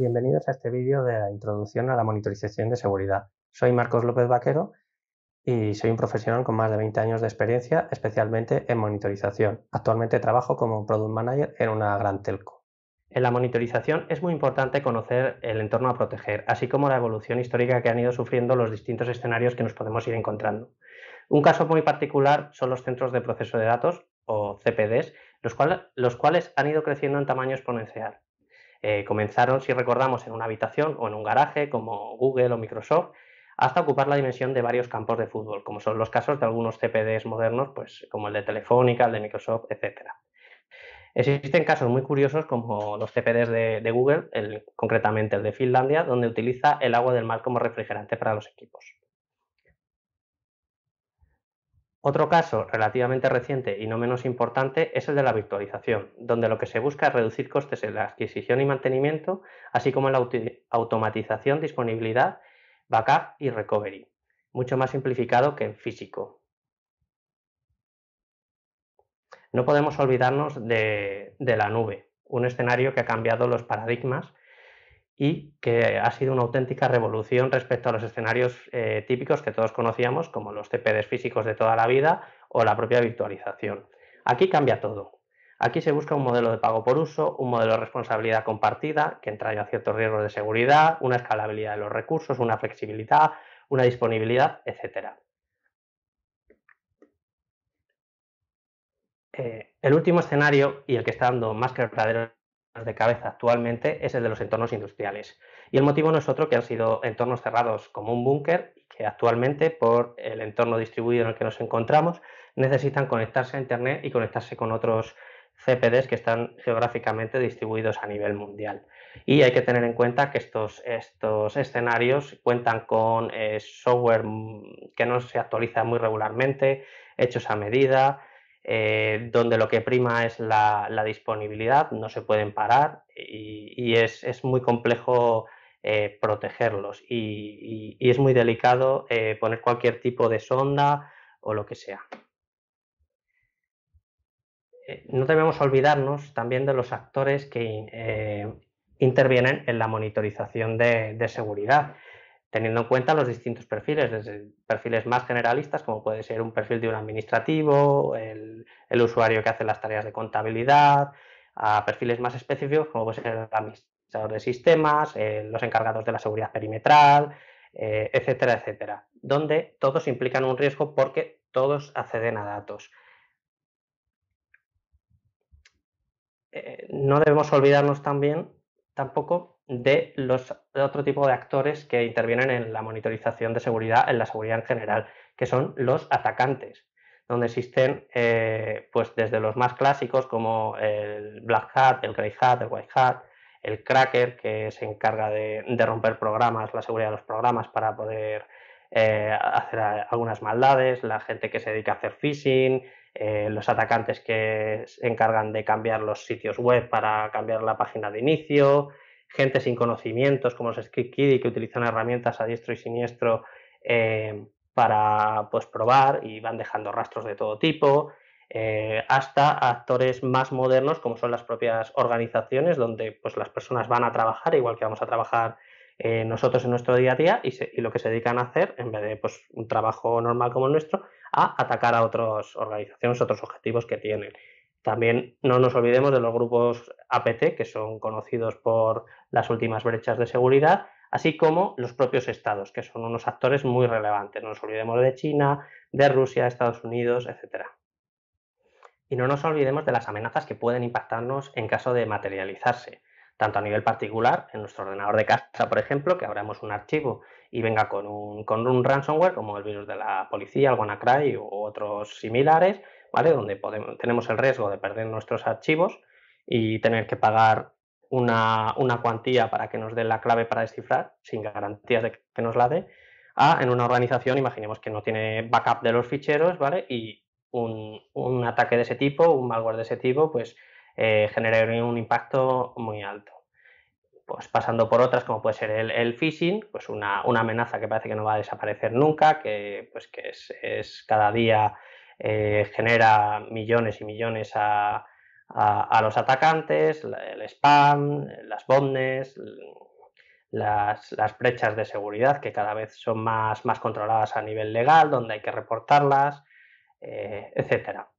bienvenidos a este vídeo de la introducción a la monitorización de seguridad. Soy Marcos López Vaquero y soy un profesional con más de 20 años de experiencia, especialmente en monitorización. Actualmente trabajo como Product Manager en una gran telco. En la monitorización es muy importante conocer el entorno a proteger, así como la evolución histórica que han ido sufriendo los distintos escenarios que nos podemos ir encontrando. Un caso muy particular son los centros de proceso de datos, o CPDs, los, los cuales han ido creciendo en tamaño exponencial. Eh, comenzaron, si recordamos, en una habitación o en un garaje como Google o Microsoft, hasta ocupar la dimensión de varios campos de fútbol, como son los casos de algunos CPDs modernos, pues como el de Telefónica, el de Microsoft, etc. Existen casos muy curiosos como los CPDs de, Google, el, concretamente el de Finlandia, donde utiliza el agua del mar como refrigerante para los equipos. Otro caso relativamente reciente y no menos importante es el de la virtualización, donde lo que se busca es reducir costes en la adquisición y mantenimiento, así como en la automatización, disponibilidad, backup y recovery, mucho más simplificado que en físico. No podemos olvidarnos de la nube, un escenario que ha cambiado los paradigmas y que ha sido una auténtica revolución respecto a los escenarios eh, típicos que todos conocíamos, como los CPDs físicos de toda la vida o la propia virtualización. Aquí cambia todo. Aquí se busca un modelo de pago por uso, un modelo de responsabilidad compartida, que entraña ciertos riesgos de seguridad, una escalabilidad de los recursos, una flexibilidad, una disponibilidad, etc. Eh, el último escenario, y el que está dando más que verdadero de cabeza actualmente es el de los entornos industriales. Y el motivo no es otro que han sido entornos cerrados como un búnker y que actualmente, por el entorno distribuido en el que nos encontramos, necesitan conectarse a Internet y conectarse con otros CPDs que están geográficamente distribuidos a nivel mundial. Y hay que tener en cuenta que estos, estos escenarios cuentan con eh, software mm, que no se actualiza muy regularmente, hechos a medida, eh, donde lo que prima es la, disponibilidad, no se pueden parar y, es, muy complejo eh, protegerlos y, es muy delicado eh, poner cualquier tipo de sonda o lo que sea. No debemos olvidarnos también de los actores que intervienen en la monitorización de seguridad teniendo en cuenta los distintos perfiles, desde perfiles más generalistas, como puede ser un perfil de un administrativo, el, usuario que hace las tareas de contabilidad, a perfiles más específicos, como puede ser el administrador de sistemas, eh, los encargados de la seguridad perimetral, eh, etcétera, etcétera, donde todos implican un riesgo porque todos acceden a datos. Eh, no debemos olvidarnos también, tampoco, de los otro tipo de actores que intervienen en la monitorización de seguridad, en la seguridad en general, que son los atacantes, donde existen eh, pues desde los más clásicos como el Black Hat, el Grey Hat, el White Hat, el Cracker, que se encarga de, romper programas, la seguridad de los programas para poder eh, hacer algunas maldades, la gente que se dedica a hacer phishing, eh, los atacantes que se encargan de cambiar los sitios web para cambiar la página de inicio, gente sin conocimientos como los Script que utilizan herramientas a diestro y siniestro eh, para pues, probar y van dejando rastros de todo tipo, eh, hasta actores más modernos como son las propias organizaciones donde pues, las personas van a trabajar igual que vamos a trabajar eh, nosotros en nuestro día a día y, lo que se dedican a hacer, en vez de pues, un trabajo normal como el nuestro, a atacar a otras organizaciones, otros objetivos que tienen. También no nos olvidemos de los grupos APT, que son conocidos por las últimas brechas de seguridad, así como los propios estados, que son unos actores muy relevantes. No nos olvidemos de China, de Rusia, Estados Unidos, etc. Y no nos olvidemos de las amenazas que pueden impactarnos en caso de materializarse, tanto a nivel particular, en nuestro ordenador de casa, por ejemplo, que abramos un archivo y venga con un, con un ransomware, como el virus de la policía, el WannaCry u otros similares, donde podemos, tenemos el riesgo de perder nuestros archivos y tener que pagar una, cuantía para que nos dé la clave para descifrar, sin garantías de que nos la dé, a en una organización, imaginemos que no tiene backup de los ficheros, ¿vale? Y un, ataque de ese tipo, un malware de ese tipo, pues eh, generaría un impacto muy alto. Pues pasando por otras como puede ser el, phishing, pues una, amenaza que parece que no va a desaparecer nunca, que pues que es cada día eh, genera millones y millones a, los atacantes, el spam, las botnets, las, brechas de seguridad que cada vez son más, más controladas a nivel legal, donde hay que reportarlas, eh, etcétera.